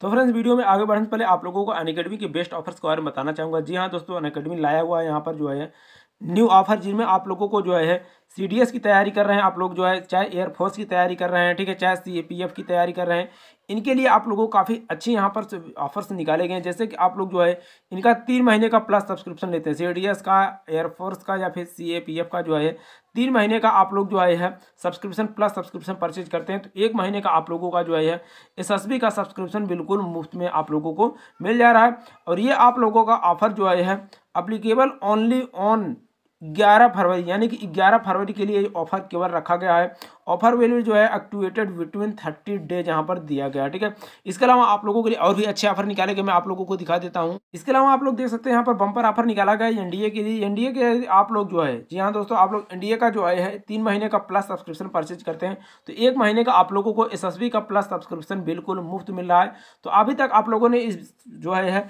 तो friends video में आगे बढ़ने से पहले आप लोगों को अनकेडमी के बेस्ट ऑफर्स के बारे में बताना चाहूँगा जी हाँ दोस्तों अनकेडमी लाया हुआ है यहाँ पर जो है न्यू ऑफर जिनमें आप लोगों को जो है सी की तैयारी कर रहे हैं आप लोग जो है चाहे एयरफोर्स की तैयारी कर रहे हैं ठीक है चाहे सी की तैयारी कर रहे हैं इनके लिए आप लोगों को काफ़ी अच्छे यहाँ पर ऑफर्स निकाले गए हैं जैसे कि आप लोग जो है इनका तीन महीने का प्लस सब्सक्रिप्शन लेते हैं सी का एयरफोर्स का या फिर सी का जो है तीन महीने का आप लोग जो आए हैं सब्सक्रिप्शन प्लस सब्सक्रिप्शन परचेज करते हैं तो एक महीने का आप लोगों का जो है एस का सब्सक्रिप्शन बिल्कुल मुफ्त में आप लोगों को मिल जा रहा है और ये आप लोगों का ऑफर जो है अप्लीकेबल ओनली ऑन ग्यारह फरवरी यानी कि ग्यारह फरवरी के लिए ऑफर केवल रखा गया है ऑफर वैल्यू जो है एक्टिवेटेड बिटवीन 30 डेज यहाँ पर दिया गया ठीक है इसके अलावा आप लोगों के लिए और भी अच्छे ऑफर निकाले गए मैं आप लोगों को दिखा देता हूँ इसके अलावा आप लोग देख सकते हैं यहाँ पर बम्पर ऑफर निकाला गया एनडीए के लिए एनडीए के आप लोग जो है जी हाँ दोस्तों आप लोग एनडीए का जो है तीन महीने का प्लस सब्सक्रिप्शन परचेज करते हैं तो एक महीने का आप लोगों को एस का प्लस सब्सक्रिप्शन बिल्कुल मुफ्त मिल रहा है तो अभी तक आप लोगों ने इस जो है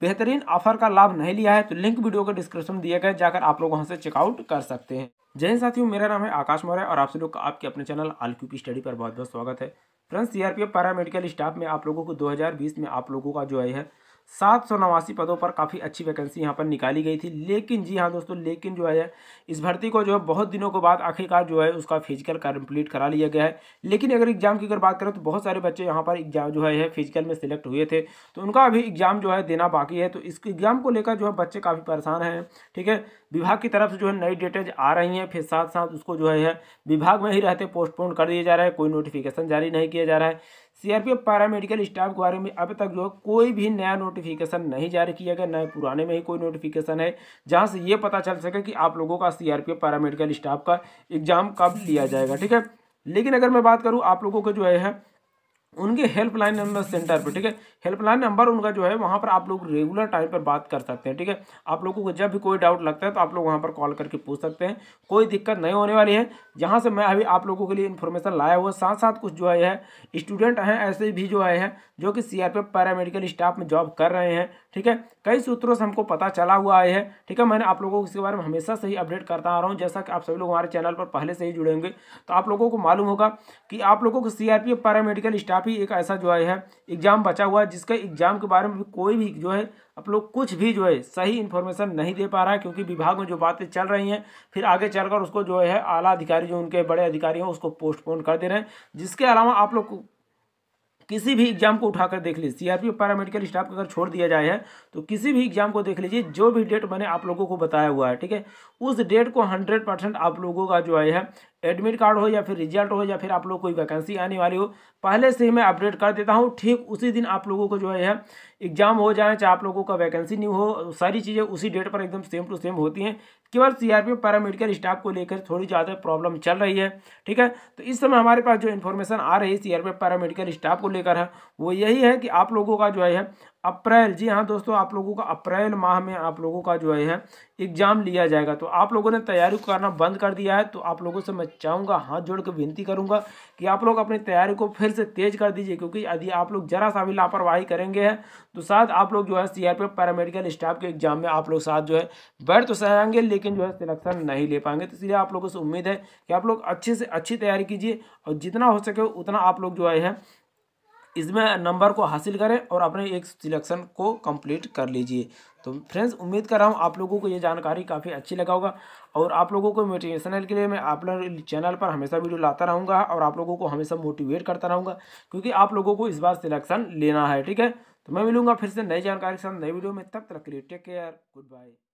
बेहतरीन ऑफर का लाभ नहीं लिया है तो लिंक वीडियो के डिस्क्रिप्शन में दिया गया जाकर आप लोग वहाँ से चेकआउट कर सकते हैं जय साथियों मेरा नाम है आकाश मौर्य और आप लोग का आपके अपने चैनल आल क्यूपी स्टडी पर बहुत बहुत स्वागत है फ्रेंड्स सीआरपीएफ पैरामेडिकल स्टाफ में आप लोगों को 2020 में आप लोगों का जो है सात सौ नवासी पदों पर काफ़ी अच्छी वैकेंसी यहाँ पर निकाली गई थी लेकिन जी हाँ दोस्तों लेकिन जो है इस भर्ती को जो है बहुत दिनों के बाद आखिरकार जो है उसका फिजिकल कम्प्लीट करा लिया गया है लेकिन अगर एग्जाम की अगर बात करें तो बहुत सारे बच्चे यहाँ पर एग्जाम जो है फिजिकल में सिलेक्ट हुए थे तो उनका अभी एग्जाम जो है देना बाकी है तो इस एग्जाम को लेकर जो है बच्चे काफ़ी परेशान हैं ठीक है विभाग की तरफ से जो है नई डेटेज आ रही हैं फिर साथ साथ उसको जो है विभाग में ही रहते पोस्टपोन कर दिया जा रहा है कोई नोटिफिकेशन जारी नहीं किया जा रहा है सीआरपीएफ पैरा मेडिकल स्टाफ के बारे में अब तक जो कोई भी नया नोटिफिकेशन नहीं जारी किया गया नए पुराने में ही कोई नोटिफिकेशन है जहां से ये पता चल सके कि आप लोगों का सीआरपीएफ पारा मेडिकल स्टाफ का एग्जाम कब लिया जाएगा ठीक है लेकिन अगर मैं बात करूँ आप लोगों के जो है उनके हेल्पलाइन नंबर सेंटर पर ठीक है हेल्पलाइन नंबर उनका जो है वहाँ पर आप लोग रेगुलर टाइम पर बात कर सकते हैं ठीक है आप लोगों को जब भी कोई डाउट लगता है तो आप लोग वहाँ पर कॉल करके पूछ सकते हैं कोई दिक्कत नहीं होने वाली है जहाँ से मैं अभी आप लोगों के लिए इन्फॉर्मेशन लाया हुआ साथ साथ कुछ जो है स्टूडेंट हैं ऐसे भी जो आए हैं जो कि सी पैरामेडिकल स्टाफ में जॉब कर रहे हैं ठीक है कई सूत्रों से हमको पता चला हुआ है ठीक है मैंने आप लोगों को इसके बारे में हमेशा से ही अपडेट करता आ रहा हूँ जैसा कि आप सभी लोग हमारे चैनल पर पहले से ही जुड़े होंगे तो आप लोगों को मालूम होगा कि आप लोगों को एफ पैरामेडिकल स्टाफ ही एक ऐसा जो है एग्जाम बचा हुआ है जिसके एग्जाम के बारे में कोई भी जो है आप लोग कुछ भी जो है सही इन्फॉर्मेशन नहीं दे पा रहा है क्योंकि विभाग में जो बातें चल रही हैं फिर आगे चलकर उसको जो है आला अधिकारी जो उनके बड़े अधिकारी हैं उसको पोस्टपोन कर दे रहे हैं जिसके अलावा आप लोग किसी भी एग्जाम को उठाकर देख लीजिए सीआरपी पैरामेडिकल स्टाफ अगर छोड़ दिया जाए है तो किसी भी एग्जाम को देख लीजिए जो भी डेट मैंने आप लोगों को बताया हुआ है ठीक है उस डेट को हंड्रेड परसेंट आप लोगों का जो है एडमिट कार्ड हो या फिर रिजल्ट हो या फिर आप लोग कोई वैकेंसी आने वाली हो पहले से ही मैं अपडेट कर देता हूँ ठीक उसी दिन आप लोगों को जो है एग्जाम हो जाए चाहे आप लोगों का वैकेंसी नहीं हो सारी चीज़ें उसी डेट पर एकदम सेम टू सेम होती हैं केवल सीआरपीएफ पैरामेडिकल स्टाफ को लेकर थोड़ी ज़्यादा प्रॉब्लम चल रही है ठीक है तो इस समय हमारे पास जो इन्फॉर्मेशन आ रही है सीआरपीएफ पैरामेडिकल स्टाफ को लेकर है वो यही है कि आप लोगों का जो है अप्रैल जी हाँ दोस्तों आप लोगों का अप्रैल माह में आप लोगों का जो है एग्ज़ाम लिया जाएगा तो आप लोगों ने तैयारी करना बंद कर दिया है तो आप लोगों से मैं चाहूँगा हाथ जोड़ के विनती करूँगा कि आप लोग अपनी तैयारी को फिर से तेज़ कर दीजिए क्योंकि यदि आप लोग ज़रा सा भी लापरवाही करेंगे तो शायद आप लोग जो है सी आर पैरामेडिकल स्टाफ के एग्ज़ाम में आप लोग साथ जो है बैठ तो सहेंगे लेकिन जो है सिलेक्शन नहीं ले पाएंगे तो इसलिए आप लोगों से उम्मीद है कि आप लोग अच्छे से अच्छी तैयारी कीजिए और जितना हो सके उतना आप लोग जो है इसमें नंबर को हासिल करें और अपने एक सिलेक्शन को कंप्लीट कर लीजिए तो फ्रेंड्स उम्मीद कर रहा हूँ आप लोगों को ये जानकारी काफ़ी अच्छी लगा होगा और आप लोगों को मोटिवेशनल के लिए मैं आप लोग चैनल पर हमेशा वीडियो लाता रहूँगा और आप लोगों को हमेशा मोटिवेट करता रहूँगा क्योंकि आप लोगों को इस बार सिलेक्शन लेना है ठीक है तो मैं मिलूँगा फिर से नई जानकारी के साथ नई वीडियो में तब तक के लिए टेक केयर गुड बाय